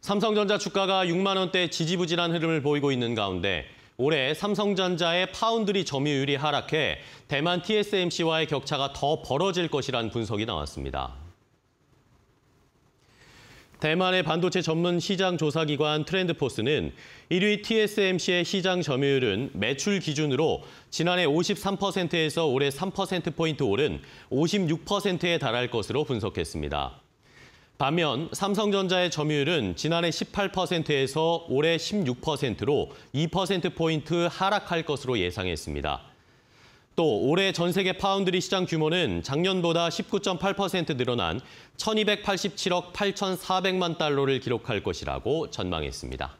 삼성전자 주가가 6만 원대 지지부진한 흐름을 보이고 있는 가운데 올해 삼성전자의 파운드리 점유율이 하락해 대만 TSMC와의 격차가 더 벌어질 것이란 분석이 나왔습니다. 대만의 반도체 전문 시장 조사기관 트렌드포스는 1위 TSMC의 시장 점유율은 매출 기준으로 지난해 53%에서 올해 3%포인트 오른 56%에 달할 것으로 분석했습니다. 반면 삼성전자의 점유율은 지난해 18%에서 올해 16%로 2%포인트 하락할 것으로 예상했습니다. 또 올해 전 세계 파운드리 시장 규모는 작년보다 19.8% 늘어난 1287억 8400만 달러를 기록할 것이라고 전망했습니다.